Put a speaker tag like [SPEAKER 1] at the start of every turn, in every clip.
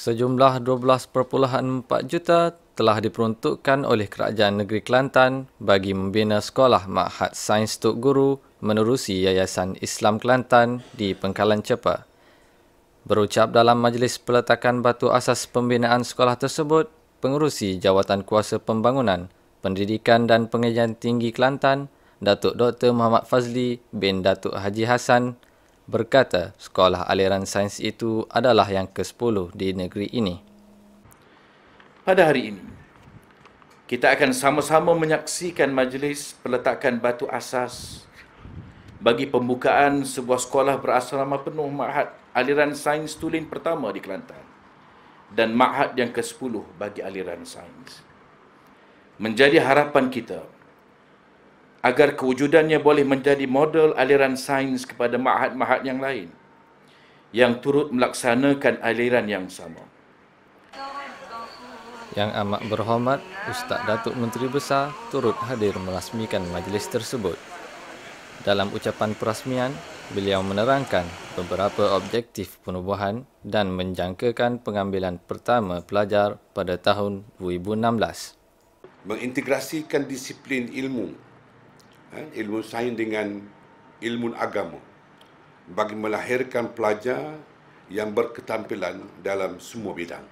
[SPEAKER 1] sejumlah 12.4 juta telah diperuntukkan oleh Kerajaan Negeri Kelantan bagi membina sekolah makhat Sains Tok Guru menerusi Yayasan Islam Kelantan di Pengkalan Cepa. Berucap dalam majlis peletakan batu asas pembinaan sekolah tersebut, Pengurusi Jawatan Kuasa Pembangunan, Pendidikan dan Pengajian Tinggi Kelantan, Datuk Dr. Muhammad Fazli bin Datuk Haji Hassan berkata sekolah aliran sains itu adalah yang ke-10 di negeri ini.
[SPEAKER 2] Pada hari ini, kita akan sama-sama menyaksikan majlis peletakan batu asas bagi pembukaan sebuah sekolah berasrama penuh ma'had aliran sains tulen pertama di Kelantan dan ma'had yang ke-10 bagi aliran sains. Menjadi harapan kita, agar kewujudannya boleh menjadi model aliran sains kepada mahat-mahat yang lain yang turut melaksanakan aliran yang sama.
[SPEAKER 1] Yang amat berhormat, Ustaz Datuk Menteri Besar turut hadir melasmikan majlis tersebut. Dalam ucapan perasmian, beliau menerangkan beberapa objektif penubuhan dan menjangkakan pengambilan pertama pelajar pada tahun 2016.
[SPEAKER 3] Mengintegrasikan disiplin ilmu Eh, ilmu sains dengan ilmu agama bagi melahirkan pelajar yang berketampilan dalam semua bidang.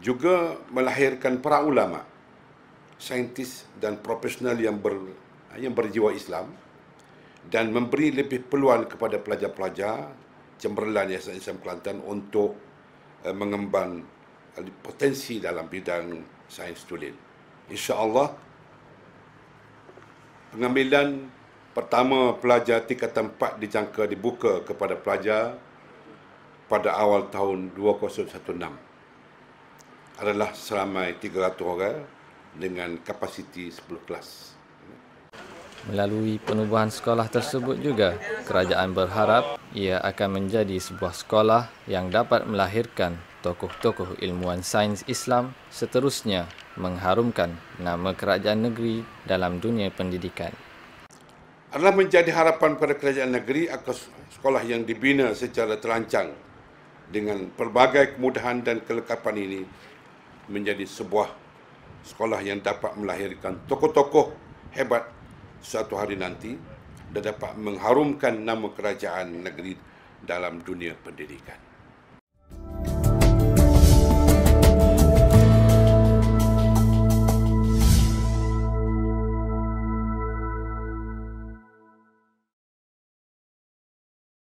[SPEAKER 3] Juga melahirkan para ulama, saintis dan profesional yang ber, eh, yang berjiwa Islam dan memberi lebih peluang kepada pelajar-pelajar cemerlang Yayasan Islam Kelantan untuk eh, mengemban eh, potensi dalam bidang sains tulen. Insya-Allah Pengambilan pertama pelajar tingkatan 4 dijangka dibuka kepada pelajar pada awal tahun 2016 adalah seramai 300 orang dengan kapasiti 10 kelas.
[SPEAKER 1] Melalui penubuhan sekolah tersebut juga, kerajaan berharap ia akan menjadi sebuah sekolah yang dapat melahirkan tokoh-tokoh ilmuwan sains Islam seterusnya mengharumkan nama kerajaan negeri dalam dunia pendidikan.
[SPEAKER 3] Adalah menjadi harapan pada kerajaan negeri agar sekolah yang dibina secara terancang dengan pelbagai kemudahan dan kelekapan ini menjadi sebuah sekolah yang dapat melahirkan tokoh-tokoh hebat suatu hari nanti dan dapat mengharumkan nama kerajaan negeri dalam dunia pendidikan.